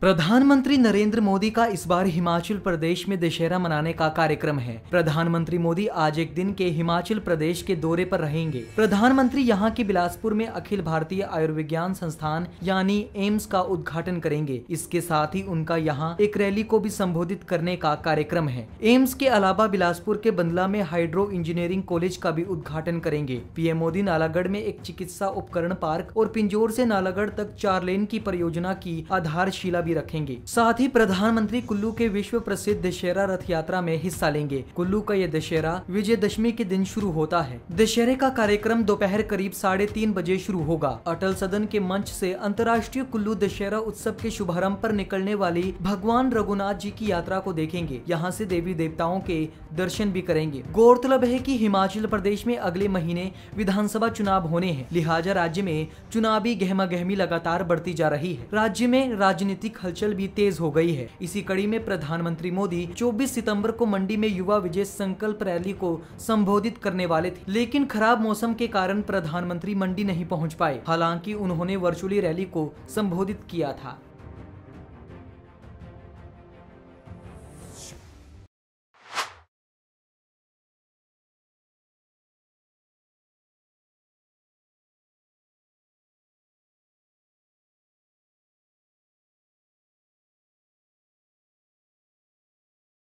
प्रधानमंत्री नरेंद्र मोदी का इस बार हिमाचल प्रदेश में दशहरा मनाने का कार्यक्रम है प्रधानमंत्री मोदी आज एक दिन के हिमाचल प्रदेश के दौरे पर रहेंगे प्रधानमंत्री यहां के बिलासपुर में अखिल भारतीय आयुर्विज्ञान संस्थान यानी एम्स का उद्घाटन करेंगे इसके साथ ही उनका यहां एक रैली को भी संबोधित करने का कार्यक्रम है एम्स के अलावा बिलासपुर के बंदला में हाइड्रो इंजीनियरिंग कॉलेज का भी उद्घाटन करेंगे पीएम मोदी नालागढ़ में एक चिकित्सा उपकरण पार्क और पिंजोर ऐसी नालागढ़ तक चार लेन की परियोजना की आधारशिला भी रखेंगे साथ ही प्रधानमंत्री कुल्लू के विश्व प्रसिद्ध दशहरा रथ यात्रा में हिस्सा लेंगे कुल्लू का ये दशहरा विजय दशमी के दिन शुरू होता है दशहरे का कार्यक्रम दोपहर करीब साढ़े तीन बजे शुरू होगा अटल सदन के मंच से अंतर्राष्ट्रीय कुल्लू दशहरा उत्सव के शुभारंभ पर निकलने वाली भगवान रघुनाथ जी की यात्रा को देखेंगे यहाँ से देवी देवताओं के दर्शन भी करेंगे गौरतलब है कि हिमाचल प्रदेश में अगले महीने विधानसभा चुनाव होने हैं लिहाजा राज्य में चुनावी गहमा गहमी लगातार बढ़ती जा रही है राज्य में राजनीतिक हलचल भी तेज हो गई है इसी कड़ी में प्रधानमंत्री मोदी 24 सितंबर को मंडी में युवा विजय संकल्प रैली को संबोधित करने वाले थे लेकिन खराब मौसम के कारण प्रधानमंत्री मंडी नहीं पहुंच पाए हालांकि उन्होंने वर्चुअली रैली को संबोधित किया था